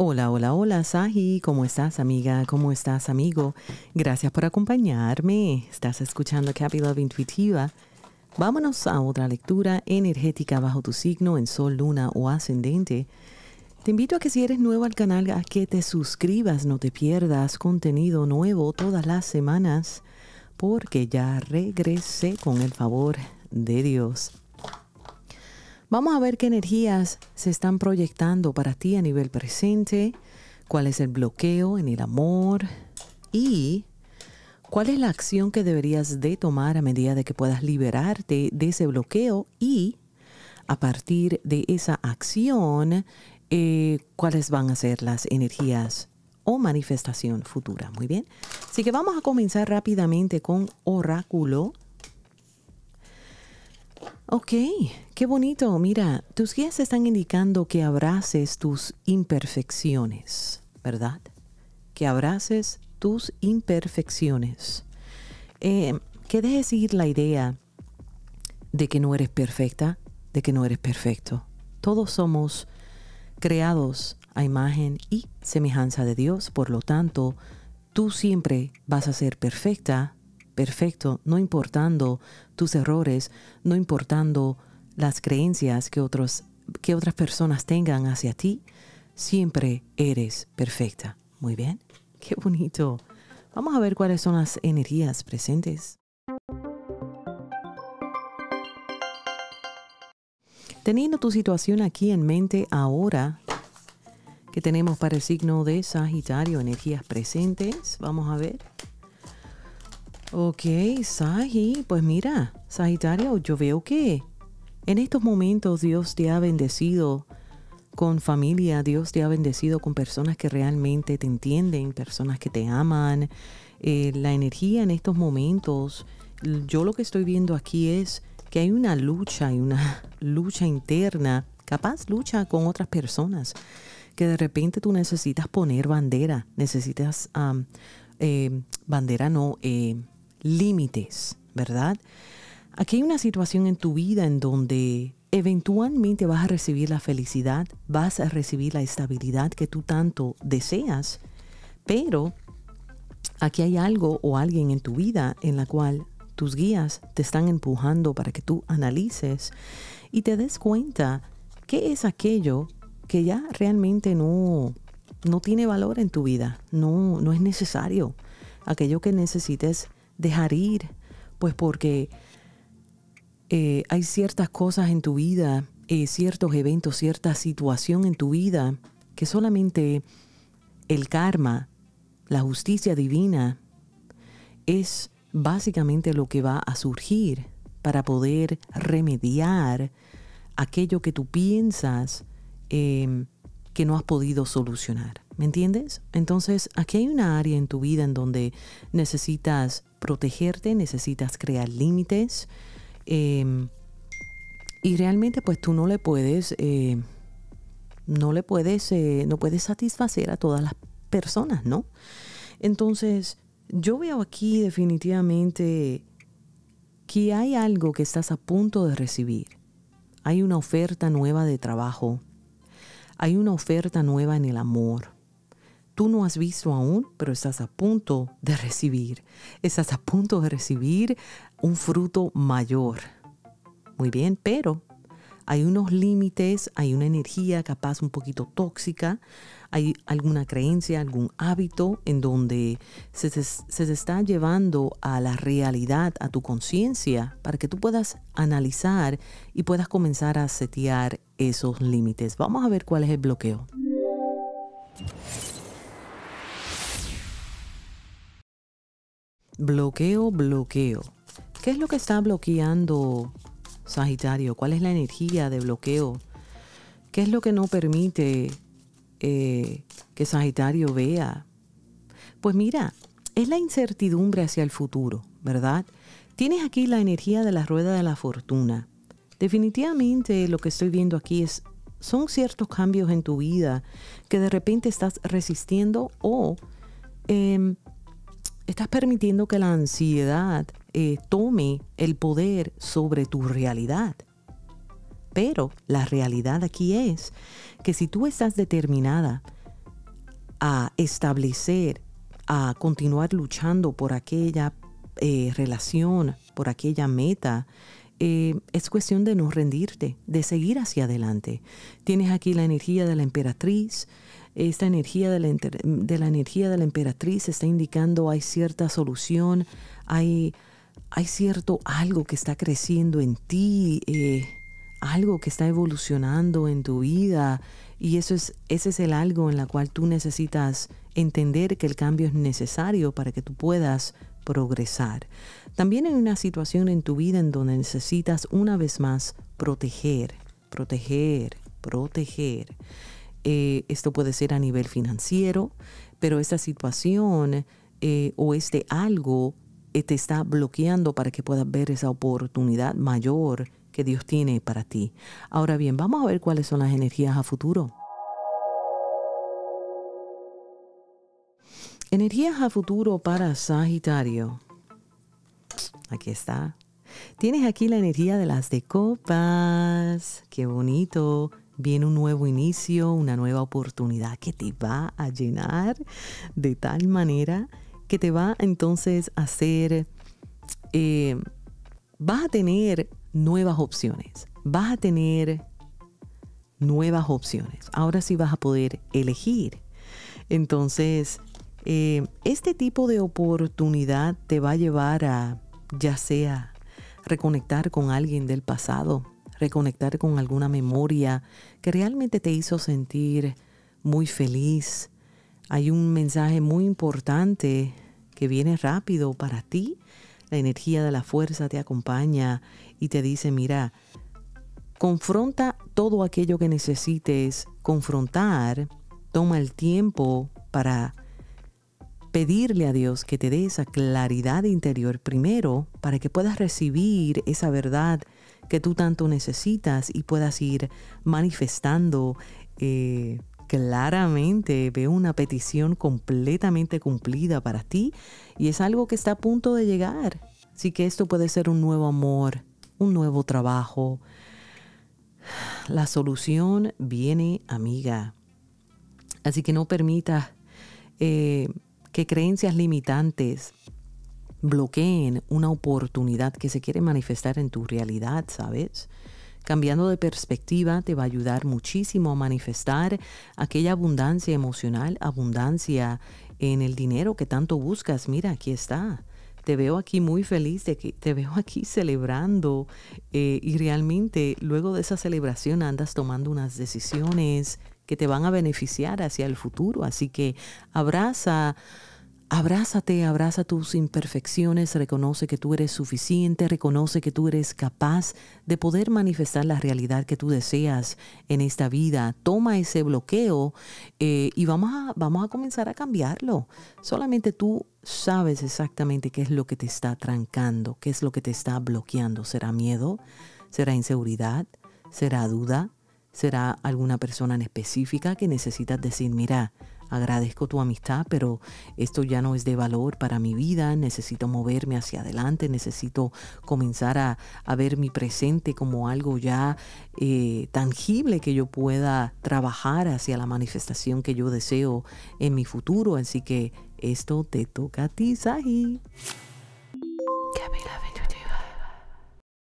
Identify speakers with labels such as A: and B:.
A: Hola, hola, hola, Saji. ¿Cómo estás, amiga? ¿Cómo estás, amigo? Gracias por acompañarme. Estás escuchando Happy Love Intuitiva. Vámonos a otra lectura energética bajo tu signo en sol, luna o ascendente. Te invito a que si eres nuevo al canal, a que te suscribas, no te pierdas contenido nuevo todas las semanas, porque ya regresé con el favor de Dios. Vamos a ver qué energías se están proyectando para ti a nivel presente, cuál es el bloqueo en el amor y cuál es la acción que deberías de tomar a medida de que puedas liberarte de ese bloqueo y a partir de esa acción, eh, cuáles van a ser las energías o manifestación futura. Muy bien. Así que vamos a comenzar rápidamente con oráculo Ok, qué bonito. Mira, tus guías están indicando que abraces tus imperfecciones, ¿verdad? Que abraces tus imperfecciones. Eh, que dejes ir la idea de que no eres perfecta, de que no eres perfecto. Todos somos creados a imagen y semejanza de Dios, por lo tanto, tú siempre vas a ser perfecta perfecto, no importando tus errores, no importando las creencias que, otros, que otras personas tengan hacia ti, siempre eres perfecta. Muy bien, qué bonito. Vamos a ver cuáles son las energías presentes. Teniendo tu situación aquí en mente ahora, que tenemos para el signo de Sagitario, energías presentes, vamos a ver. Ok, Saji, pues mira, Sagitario, yo veo que en estos momentos Dios te ha bendecido con familia, Dios te ha bendecido con personas que realmente te entienden, personas que te aman. Eh, la energía en estos momentos, yo lo que estoy viendo aquí es que hay una lucha, hay una lucha interna, capaz lucha con otras personas, que de repente tú necesitas poner bandera, necesitas eh, bandera no, eh, límites, ¿verdad? Aquí hay una situación en tu vida en donde eventualmente vas a recibir la felicidad, vas a recibir la estabilidad que tú tanto deseas, pero aquí hay algo o alguien en tu vida en la cual tus guías te están empujando para que tú analices y te des cuenta qué es aquello que ya realmente no, no tiene valor en tu vida, no, no es necesario, aquello que necesites dejar ir, pues porque eh, hay ciertas cosas en tu vida, eh, ciertos eventos, cierta situación en tu vida que solamente el karma, la justicia divina, es básicamente lo que va a surgir para poder remediar aquello que tú piensas em, que no has podido solucionar. ¿Me entiendes? Entonces, aquí hay una área en tu vida en donde necesitas protegerte, necesitas crear límites. Em, y realmente, pues tú no le puedes, eh, no le puedes, eh, no puedes satisfacer a todas las personas, ¿no? Entonces, yo veo aquí definitivamente que hay algo que estás a punto de recibir. Hay una oferta nueva de trabajo. Hay una oferta nueva en el amor tú no has visto aún, pero estás a punto de recibir. Estás a punto de recibir un fruto mayor. Muy bien, pero hay unos límites, hay una energía capaz un poquito tóxica, hay alguna creencia, algún hábito en donde se, está llevando a la realidad, a tu conciencia, para que tú puedas analizar y puedas comenzar a setear esos límites. Vamos a ver cuál es el bloqueo. Bloqueo, bloqueo. ¿Qué es lo que está bloqueando Sagitario? ¿Cuál es la energía de bloqueo? ¿Qué es lo que no permite eh, que Sagitario vea? Pues mira, es la incertidumbre hacia el futuro, ¿verdad? Tienes aquí la energía de la rueda de la fortuna. Definitivamente lo que estoy viendo aquí es son ciertos cambios en tu vida que de repente estás resistiendo o em, estás permitiendo que la ansiedad eh, tome el poder sobre tu realidad. Pero la realidad aquí es que si tú estás determinada a establecer, a continuar luchando por aquella eh, relación, por aquella meta, eh, es cuestión de no rendirte, de seguir hacia adelante. Tienes aquí la energía de la emperatriz, esta energía de la, energía de la emperatriz está indicando hay cierta solución, hay, cierto algo que está creciendo en ti, eh, algo que está evolucionando en tu vida y eso es, ese es el algo en la cual tú necesitas entender que el cambio es necesario para que tú puedas progresar. También en una situación en tu vida en donde necesitas una vez más proteger, proteger, proteger. Eh, esto puede ser a nivel financiero, pero esta situación eh, o este algo eh, te está bloqueando para que puedas ver esa oportunidad mayor que Dios tiene para ti. Ahora bien, vamos a ver cuáles son las energías a futuro. Energías a futuro para Sagitario. Aquí está. Tienes aquí la energía de las de copas. Qué bonito. Viene un nuevo inicio, una nueva oportunidad que te va a llenar de tal manera que te va entonces a hacer, eh, vas a tener nuevas opciones, vas a tener nuevas opciones. Ahora sí vas a poder elegir. Entonces, eh, este tipo de oportunidad te va a llevar a, ya sea, reconectar con alguien del pasado, reconectar con alguna memoria que realmente te hizo sentir muy feliz. Hay un mensaje muy importante que viene rápido para ti. La energía de la fuerza te acompaña y te dice, mira, confronta todo aquello que necesites confrontar, toma el tiempo para pedirle a Dios que te dé esa claridad interior primero para que puedas recibir esa verdad que tú tanto necesitas y puedas ir manifestando eh, claramente. ve una petición completamente cumplida para ti y es algo que está a punto de llegar. Así que esto puede ser un nuevo amor, un nuevo trabajo. La solución viene, amiga. Así que no permita... Eh, que creencias limitantes bloqueen una oportunidad que se quiere manifestar en tu realidad, ¿sabes? Cambiando de perspectiva te va a ayudar muchísimo a manifestar aquella abundancia emocional, abundancia en el dinero que tanto buscas. Mira, aquí está. Te veo aquí muy feliz, de que te veo aquí celebrando eh, y realmente luego de esa celebración andas tomando unas decisiones que te van a beneficiar hacia el futuro. Así que abraza Abrázate, abraza tus imperfecciones, reconoce que tú eres suficiente, reconoce que tú eres capaz de poder manifestar la realidad que tú deseas en esta vida. Toma ese bloqueo eh, y vamos a, vamos a comenzar a cambiarlo. Solamente tú sabes exactamente qué es lo que te está trancando, qué es lo que te está bloqueando. ¿Será miedo? ¿Será inseguridad? ¿Será duda? ¿Será alguna persona en específica que necesitas decir, mira, agradezco tu amistad, pero esto ya no es de valor para mi vida, necesito moverme hacia adelante, necesito comenzar a, ver mi presente como algo ya eh, tangible que yo pueda trabajar hacia la manifestación que yo deseo en mi futuro. Así que esto te toca a ti, Sahi.